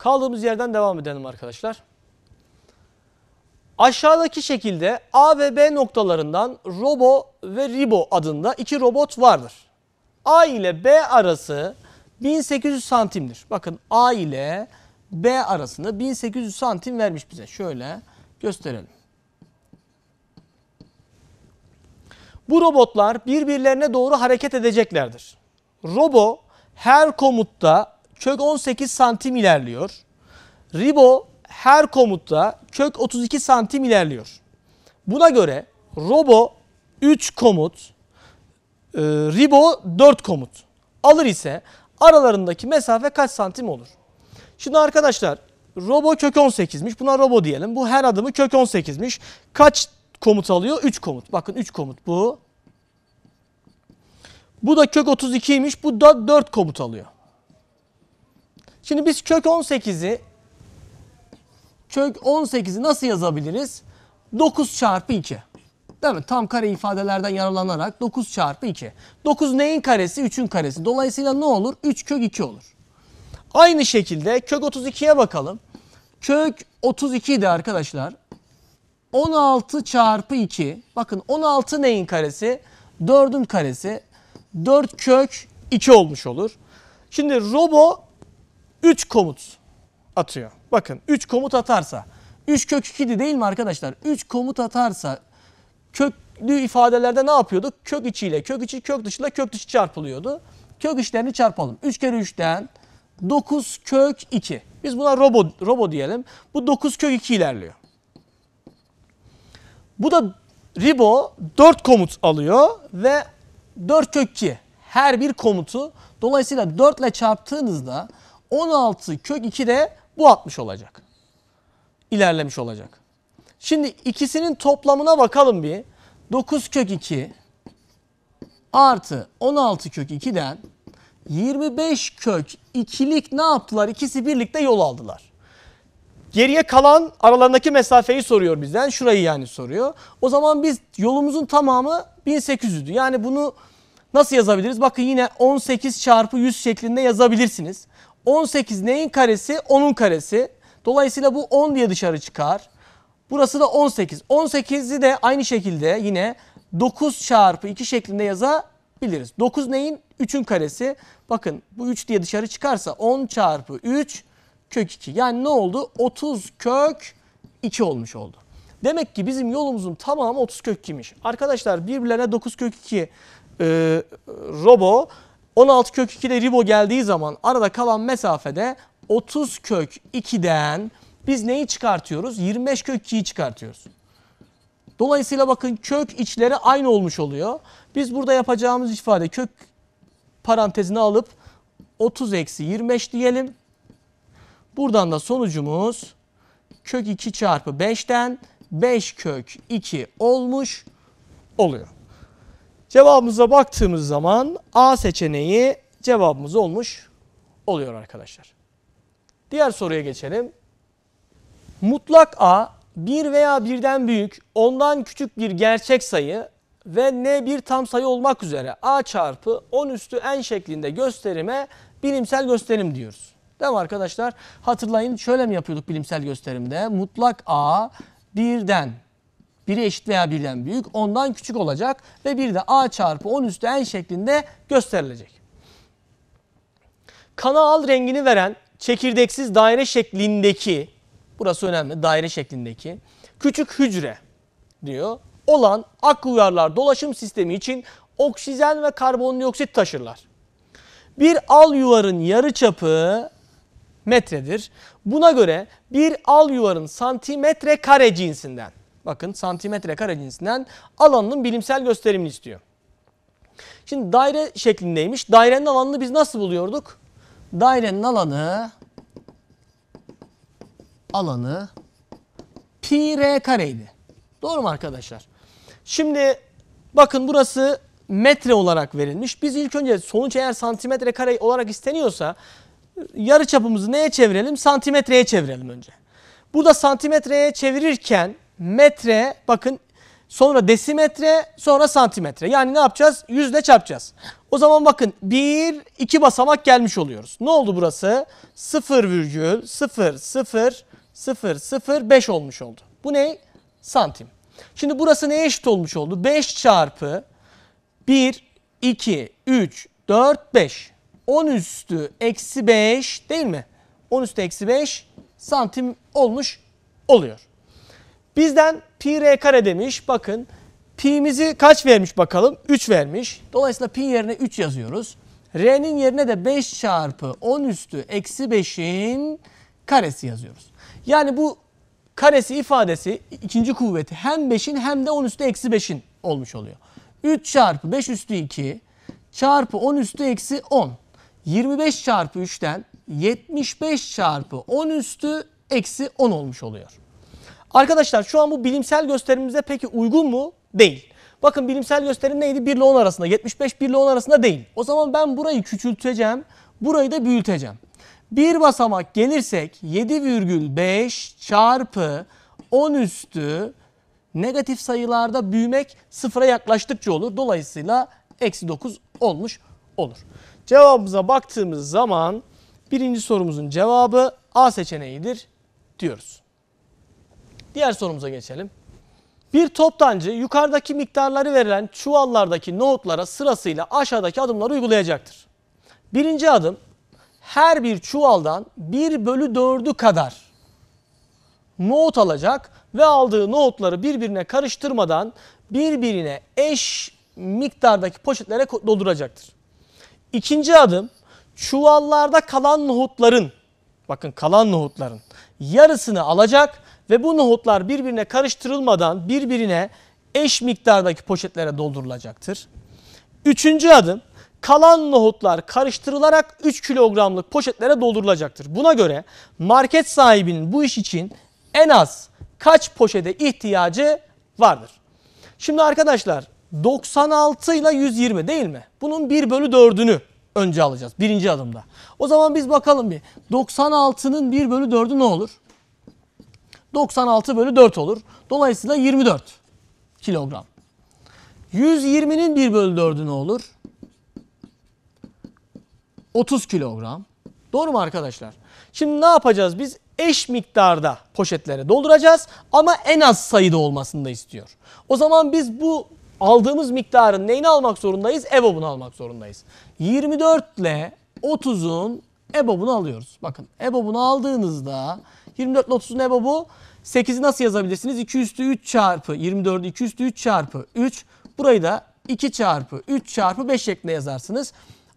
Kaldığımız yerden devam edelim arkadaşlar. Aşağıdaki şekilde A ve B noktalarından Robo ve Ribo adında iki robot vardır. A ile B arası 1800 santimdir. Bakın A ile B arasında 1800 santim vermiş bize. Şöyle gösterelim. Bu robotlar birbirlerine doğru hareket edeceklerdir. Robo her komutta kök 18 santim ilerliyor. Ribo her komutta kök 32 santim ilerliyor. Buna göre Robo 3 komut, e, Ribo 4 komut alır ise aralarındaki mesafe kaç santim olur? Şimdi arkadaşlar Robo kök 18'miş. Buna Robo diyelim. Bu her adımı kök 18'miş. Kaç komut alıyor? 3 komut. Bakın 3 komut bu. Bu da kök 32'ymiş. Bu da 4 komut alıyor. Şimdi biz kök 18'i kök 18'i nasıl yazabiliriz? 9 çarpı 2. Değil mi? Tam kare ifadelerden yararlanarak 9 çarpı 2. 9 neyin karesi? 3'ün karesi. Dolayısıyla ne olur? 3 kök 2 olur. Aynı şekilde kök 32'ye bakalım. Kök 32 de arkadaşlar. 16 çarpı 2. Bakın 16 neyin karesi? 4'ün karesi. 4 kök 2 olmuş olur. Şimdi robo 3 komut atıyor. Bakın 3 komut atarsa 3 kök 2'di değil mi arkadaşlar? 3 komut atarsa köklü ifadelerde ne yapıyorduk? Kök içiyle kök içi kök dışıyla kök dışı çarpılıyordu. Kök içlerini çarpalım. 3 kere 3'ten 9 kök 2. Biz buna robo, robo diyelim. Bu 9 kök 2 ilerliyor. Bu da ribo 4 komut alıyor ve 4 kök 2 her bir komutu. Dolayısıyla 4 ile çarptığınızda 16 kök 2 de bu 60 olacak. İlerlemiş olacak. Şimdi ikisinin toplamına bakalım bir. 9 kök 2 artı 16 kök 2'den 25 kök 2'lik ne yaptılar? İkisi birlikte yol aldılar. Geriye kalan aralarındaki mesafeyi soruyor bizden. Şurayı yani soruyor. O zaman biz yolumuzun tamamı 1800'dü. Yani bunu nasıl yazabiliriz? Bakın yine 18 çarpı 100 şeklinde yazabilirsiniz. 18 neyin karesi? 10'un karesi. Dolayısıyla bu 10 diye dışarı çıkar. Burası da 18. 18'i de aynı şekilde yine 9 çarpı 2 şeklinde yazabiliriz. 9 neyin? 3'ün karesi. Bakın bu 3 diye dışarı çıkarsa 10 çarpı 3 kök 2. Yani ne oldu? 30 kök 2 olmuş oldu. Demek ki bizim yolumuzun tamamı 30 kök 2'miş. Arkadaşlar birbirlerine 9 kök 2 e, robo 16 kök 2'de ribo geldiği zaman arada kalan mesafede 30 kök 2'den biz neyi çıkartıyoruz? 25 kök 2'yi çıkartıyoruz. Dolayısıyla bakın kök içleri aynı olmuş oluyor. Biz burada yapacağımız ifade kök parantezini alıp 30 eksi 25 diyelim. Buradan da sonucumuz kök 2 çarpı 5'ten 5 kök 2 olmuş oluyor. Cevabımıza baktığımız zaman A seçeneği cevabımız olmuş oluyor arkadaşlar. Diğer soruya geçelim. Mutlak A bir veya birden büyük, ondan küçük bir gerçek sayı ve n bir tam sayı olmak üzere a çarpı 10 üstü n şeklinde gösterime bilimsel gösterim diyoruz. Değil mi arkadaşlar? Hatırlayın şöyle mi yapıyorduk bilimsel gösterimde? Mutlak a birden biri eşit veya birden büyük ondan küçük olacak ve bir de a çarpı 10 üstü n şeklinde gösterilecek. Kanal rengini veren çekirdeksiz daire şeklindeki burası önemli daire şeklindeki küçük hücre diyor olan ak uyarlar dolaşım sistemi için oksijen ve karbondioksit taşırlar. Bir al yuvarın yarı çapı metredir. Buna göre bir al yuvarın santimetre kare cinsinden Bakın santimetre kare cinsinden alanının bilimsel gösterimini istiyor. Şimdi daire şeklindeymiş. Dairenin alanını biz nasıl buluyorduk? Dairenin alanı alanı pi r kareydi. Doğru mu arkadaşlar? Şimdi bakın burası metre olarak verilmiş. Biz ilk önce sonuç eğer santimetre kare olarak isteniyorsa yarı çapımızı neye çevirelim? Santimetreye çevirelim önce. Burada santimetreye çevirirken metre bakın sonra desimetre sonra santimetre. Yani ne yapacağız? Yüzle çarpacağız. O zaman bakın bir iki basamak gelmiş oluyoruz. Ne oldu burası? virgül 0,00005 olmuş oldu. Bu ne? Santim. Şimdi burası neye eşit olmuş oldu? 5 çarpı 1, 2, 3, 4, 5. 10 üstü eksi 5 değil mi? 10 üstü eksi 5 santim olmuş oluyor. Bizden pi r kare demiş. Bakın pi'mizi kaç vermiş bakalım? 3 vermiş. Dolayısıyla pi yerine 3 yazıyoruz. R'nin yerine de 5 çarpı 10 üstü eksi 5'in karesi yazıyoruz. Yani bu karesi ifadesi ikinci kuvveti hem 5'in hem de 10 üstü eksi 5'in olmuş oluyor. 3 çarpı 5 üstü 2 çarpı 10 üstü eksi 10. 25 çarpı 3'ten 75 çarpı 10 üstü eksi 10 olmuş oluyor. Arkadaşlar şu an bu bilimsel gösterimimize peki uygun mu? Değil. Bakın bilimsel gösterim neydi? 1 ile 10 arasında. 75 1 ile 10 arasında değil. O zaman ben burayı küçülteceğim. Burayı da büyüteceğim. Bir basamak gelirsek 7,5 çarpı 10 üstü negatif sayılarda büyümek sıfıra yaklaştıkça olur. Dolayısıyla eksi 9 olmuş olur. Cevabımıza baktığımız zaman birinci sorumuzun cevabı A seçeneğidir diyoruz. Diğer sorumuza geçelim. Bir toptancı yukarıdaki miktarları verilen çuvallardaki nohutlara sırasıyla aşağıdaki adımları uygulayacaktır. Birinci adım her bir çuvaldan 1 bölü 4'ü kadar nohut alacak ve aldığı nohutları birbirine karıştırmadan birbirine eş miktardaki poşetlere dolduracaktır. İkinci adım çuvallarda kalan nohutların bakın kalan nohutların yarısını alacak ve bu nohutlar birbirine karıştırılmadan birbirine eş miktardaki poşetlere doldurulacaktır. Üçüncü adım kalan nohutlar karıştırılarak 3 kilogramlık poşetlere doldurulacaktır. Buna göre market sahibinin bu iş için en az kaç poşete ihtiyacı vardır? Şimdi arkadaşlar 96 ile 120 değil mi? Bunun 1 bölü 4'ünü önce alacağız birinci adımda. O zaman biz bakalım bir 96'nın 1 bölü 4'ü ne olur? 96 bölü 4 olur. Dolayısıyla 24 kilogram. 120'nin 1 bölü 4'ü ne olur? 30 kilogram. Doğru mu arkadaşlar? Şimdi ne yapacağız biz? Eş miktarda poşetlere dolduracağız ama en az sayıda olmasını da istiyor. O zaman biz bu aldığımız miktarın neyini almak zorundayız? EBOB'unu almak zorundayız. 24 ile 30'un EBOB'unu alıyoruz. Bakın EBOB'unu aldığınızda 24 ile bu? ebobu 8'i nasıl yazabilirsiniz? 2 üstü 3 çarpı 24, 2 üstü 3 çarpı 3. Burayı da 2 çarpı 3 çarpı 5 şeklinde yazarsınız.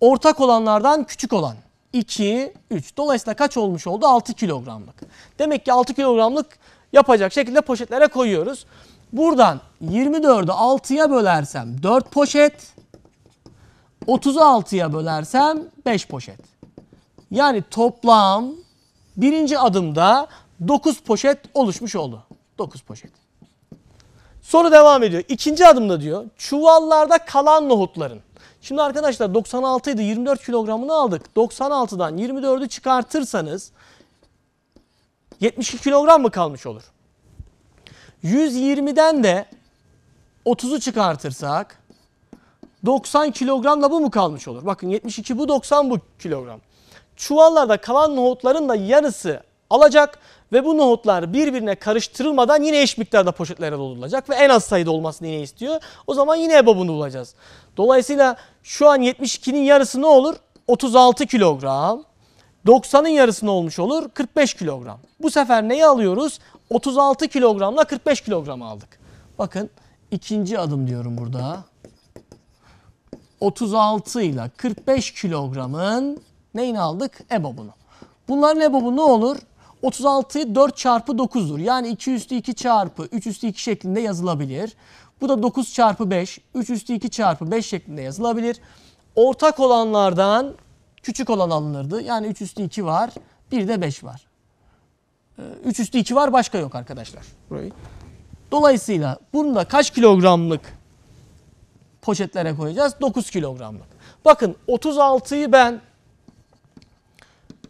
Ortak olanlardan küçük olan 2, 3. Dolayısıyla kaç olmuş oldu? 6 kilogramlık. Demek ki 6 kilogramlık yapacak şekilde poşetlere koyuyoruz. Buradan 24'ü 6'ya bölersem 4 poşet, 36'ya bölersem 5 poşet. Yani toplam birinci adımda 9 poşet oluşmuş oldu. 9 poşet. Sonra devam ediyor. İkinci adımda diyor çuvallarda kalan nohutların. Şimdi arkadaşlar 96 idi 24 kilogramını aldık. 96'dan 24'ü çıkartırsanız 72 kilogram mı kalmış olur? 120'den de 30'u çıkartırsak 90 kilogram da bu mu kalmış olur? Bakın 72 bu 90 bu kilogram çuvallarda kalan nohutların da yarısı alacak ve bu nohutlar birbirine karıştırılmadan yine eş miktarda poşetlere doldurulacak ve en az sayıda olmasını yine istiyor. O zaman yine ebabını bulacağız. Dolayısıyla şu an 72'nin yarısı ne olur? 36 kilogram. 90'ın yarısı ne olmuş olur? 45 kilogram. Bu sefer neyi alıyoruz? 36 kilogramla 45 kilogram aldık. Bakın ikinci adım diyorum burada. 36 ile 45 kilogramın Neyini aldık? EBOB'unu. Bunların EBOB'u ne olur? 36 4 çarpı 9'dur. Yani 2 üstü 2 çarpı 3 üstü 2 şeklinde yazılabilir. Bu da 9 çarpı 5, 3 üstü 2 çarpı 5 şeklinde yazılabilir. Ortak olanlardan küçük olan alınırdı. Yani 3 üstü 2 var, bir de 5 var. 3 ee, üstü 2 var, başka yok arkadaşlar. Burayı. Dolayısıyla bunu da kaç kilogramlık poşetlere koyacağız? 9 kilogramlık. Bakın 36'yı ben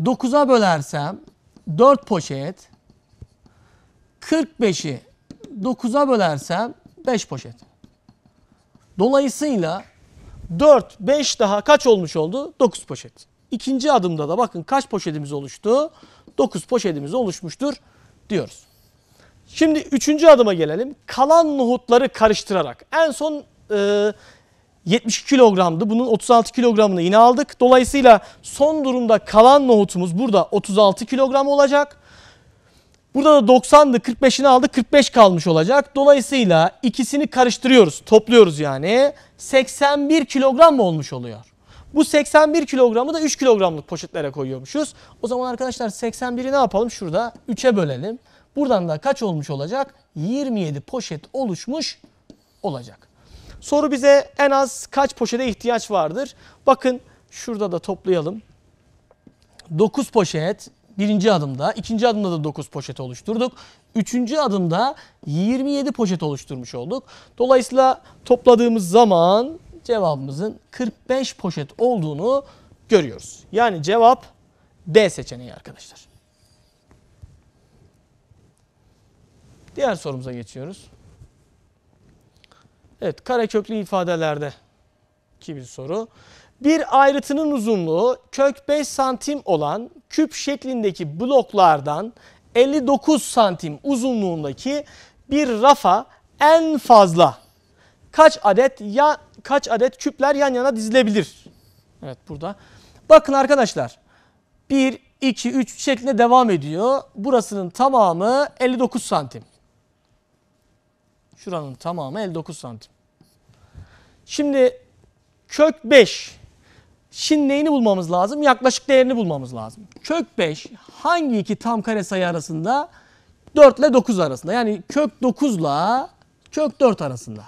9'a bölersem 4 poşet. 45'i 9'a bölersem 5 poşet. Dolayısıyla 4, 5 daha kaç olmuş oldu? 9 poşet. İkinci adımda da bakın kaç poşetimiz oluştu? 9 poşetimiz oluşmuştur diyoruz. Şimdi üçüncü adıma gelelim. Kalan nohutları karıştırarak en son e, 72 kilogramdı. Bunun 36 kilogramını yine aldık. Dolayısıyla son durumda kalan nohutumuz burada 36 kilogram olacak. Burada da 90'dı 45'ini aldı, 45 kalmış olacak. Dolayısıyla ikisini karıştırıyoruz topluyoruz yani 81 kilogram mı olmuş oluyor? Bu 81 kilogramı da 3 kilogramlık poşetlere koyuyormuşuz. O zaman arkadaşlar 81'i ne yapalım? Şurada 3'e bölelim. Buradan da kaç olmuş olacak? 27 poşet oluşmuş olacak. Soru bize en az kaç poşete ihtiyaç vardır? Bakın şurada da toplayalım. 9 poşet birinci adımda, ikinci adımda da 9 poşet oluşturduk. Üçüncü adımda 27 poşet oluşturmuş olduk. Dolayısıyla topladığımız zaman cevabımızın 45 poşet olduğunu görüyoruz. Yani cevap D seçeneği arkadaşlar. Diğer sorumuza geçiyoruz. Evet kare köklü ifadelerde ki bir soru. Bir ayrıtının uzunluğu kök 5 santim olan küp şeklindeki bloklardan 59 santim uzunluğundaki bir rafa en fazla kaç adet ya kaç adet küpler yan yana dizilebilir? Evet burada. Bakın arkadaşlar 1, 2, 3 şeklinde devam ediyor. Burasının tamamı 59 santim. Şuranın tamamı 59 santim. Şimdi kök 5. Şimdi neyini bulmamız lazım? Yaklaşık değerini bulmamız lazım. Kök 5 hangi iki tam kare sayı arasında? 4 ile 9 arasında. Yani kök 9 ile kök 4 arasında.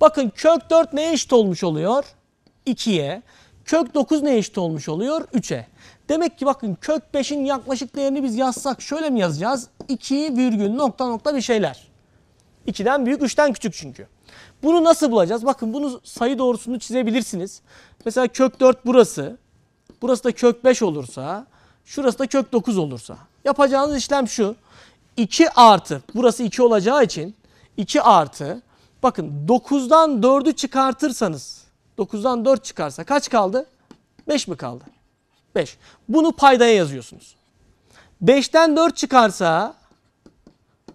Bakın kök 4 neye eşit olmuş oluyor? 2'ye. Kök 9 neye eşit olmuş oluyor? 3'e. Demek ki bakın kök 5'in yaklaşık değerini biz yazsak şöyle mi yazacağız? 2 virgül nokta nokta bir şeyler. 2'den büyük 3'ten küçük çünkü. Bunu nasıl bulacağız? Bakın bunu sayı doğrusunu çizebilirsiniz. Mesela kök 4 burası. Burası da kök 5 olursa. Şurası da kök 9 olursa. Yapacağınız işlem şu. 2 artı burası 2 olacağı için 2 artı bakın 9'dan 4'ü çıkartırsanız 9'dan 4 çıkarsa kaç kaldı? 5 mi kaldı? 5. Bunu paydaya yazıyorsunuz. 5'ten 4 çıkarsa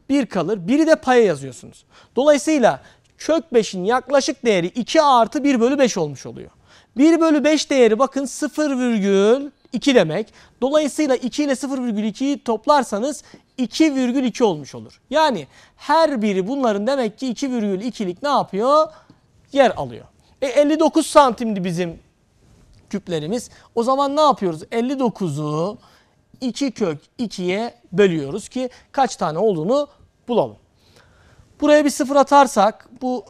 1 kalır. 1'i de paya yazıyorsunuz. Dolayısıyla kök 5'in yaklaşık değeri 2 artı 1 bölü 5 olmuş oluyor. 1 bölü 5 değeri bakın 0,2 demek. Dolayısıyla 2 ile 0,2'yi toplarsanız 2,2 olmuş olur. Yani her biri bunların demek ki 2,2'lik ne yapıyor? Yer alıyor. E 59 santimdi bizim küplerimiz. O zaman ne yapıyoruz? 59'u 2 kök 2'ye bölüyoruz ki kaç tane olduğunu bulalım. Buraya bir sıfır atarsak bu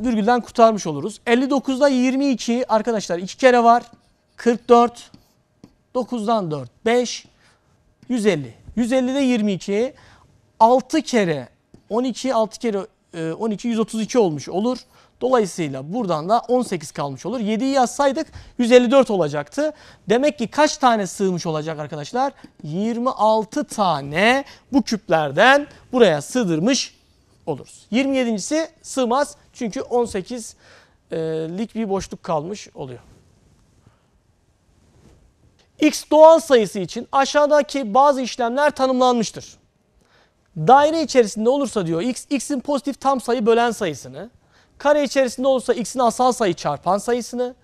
virgülden kurtarmış oluruz. 59'da 22 arkadaşlar 2 kere var. 44 9'dan 4 5 150. 150'de 22 6 kere 12 6 kere 12 e, 132 olmuş olur. Dolayısıyla buradan da 18 kalmış olur. 7'yi yazsaydık 154 olacaktı. Demek ki kaç tane sığmış olacak arkadaşlar? 26 tane bu küplerden buraya sığdırmış oluruz. 27.si sığmaz çünkü 18'lik e, bir boşluk kalmış oluyor. X doğal sayısı için aşağıdaki bazı işlemler tanımlanmıştır. Daire içerisinde olursa diyor x, x'in pozitif tam sayı bölen sayısını, Kare içerisinde olursa x'in asal sayı çarpan sayısını,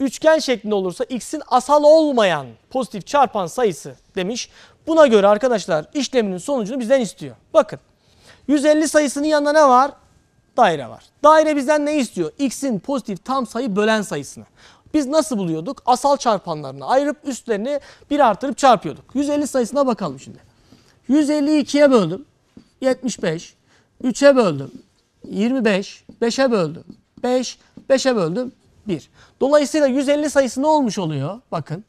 üçgen şeklinde olursa x'in asal olmayan pozitif çarpan sayısı demiş. Buna göre arkadaşlar işleminin sonucunu bizden istiyor. Bakın 150 sayısının yanında ne var? Daire var. Daire bizden ne istiyor? X'in pozitif tam sayı bölen sayısını. Biz nasıl buluyorduk? Asal çarpanlarını ayırıp üstlerini bir artırıp çarpıyorduk. 150 sayısına bakalım şimdi. 152'ye böldüm. 75. 3'e böldüm. 25. 5'e böldüm. 5, 5'e böldüm 1. Dolayısıyla 150 sayısı ne olmuş oluyor? Bakın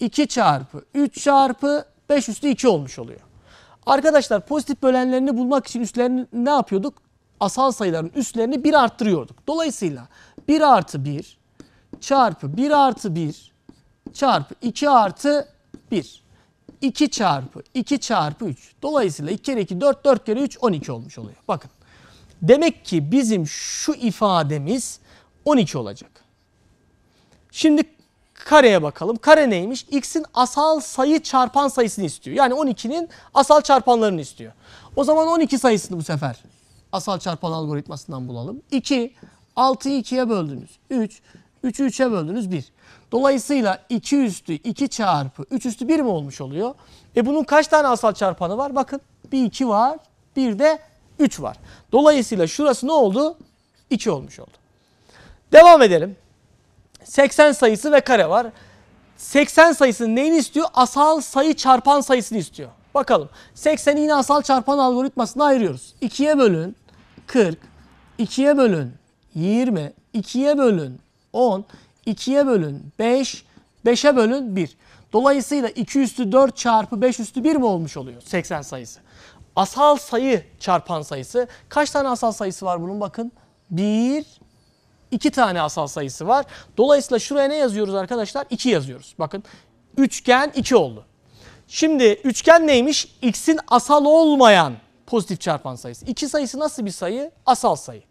2 çarpı 3 çarpı 5 üstü 2 olmuş oluyor. Arkadaşlar pozitif bölenlerini bulmak için üstlerini ne yapıyorduk? Asal sayıların üstlerini 1 arttırıyorduk. Dolayısıyla 1 artı 1 çarpı 1 artı 1 çarpı 2 artı 1. 2 çarpı 2 çarpı 3. Dolayısıyla 2 kere 2 4, 4 kere 3 12 olmuş oluyor. Bakın Demek ki bizim şu ifademiz 12 olacak. Şimdi kareye bakalım. Kare neymiş? X'in asal sayı çarpan sayısını istiyor. Yani 12'nin asal çarpanlarını istiyor. O zaman 12 sayısını bu sefer asal çarpan algoritmasından bulalım. 2, 6'yı 2'ye böldünüz. 3, 3'ü 3'e böldünüz 1. Dolayısıyla 2 üstü 2 çarpı 3 üstü 1 mi olmuş oluyor? E bunun kaç tane asal çarpanı var? Bakın bir 2 var, bir de 3 var. Dolayısıyla şurası ne oldu? 2 olmuş oldu. Devam edelim. 80 sayısı ve kare var. 80 sayısını neyini istiyor? Asal sayı çarpan sayısını istiyor. Bakalım. 80'i yine asal çarpan algoritmasına ayırıyoruz. 2'ye bölün 40, 2'ye bölün 20, 2'ye bölün 10, 2'ye bölün 5, 5'e bölün 1. Dolayısıyla 2 üstü 4 çarpı 5 üstü 1 mi olmuş oluyor 80 sayısı? asal sayı çarpan sayısı. Kaç tane asal sayısı var bunun bakın? 1, 2 tane asal sayısı var. Dolayısıyla şuraya ne yazıyoruz arkadaşlar? 2 yazıyoruz. Bakın üçgen 2 oldu. Şimdi üçgen neymiş? X'in asal olmayan pozitif çarpan sayısı. 2 sayısı nasıl bir sayı? Asal sayı.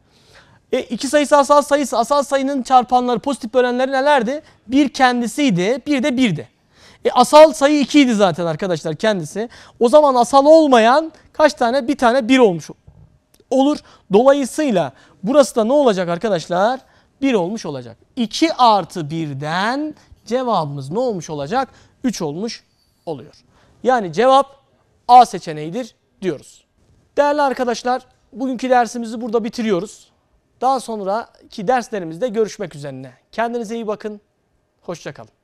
E, iki sayısı asal sayısı. Asal sayının çarpanları pozitif bölenleri nelerdi? Bir kendisiydi, bir de birdi. E asal sayı 2 idi zaten arkadaşlar kendisi. O zaman asal olmayan kaç tane? Bir tane 1 olmuş olur. Dolayısıyla burası da ne olacak arkadaşlar? 1 olmuş olacak. 2 artı 1'den cevabımız ne olmuş olacak? 3 olmuş oluyor. Yani cevap A seçeneğidir diyoruz. Değerli arkadaşlar bugünkü dersimizi burada bitiriyoruz. Daha sonraki derslerimizde görüşmek üzere. Kendinize iyi bakın. Hoşçakalın.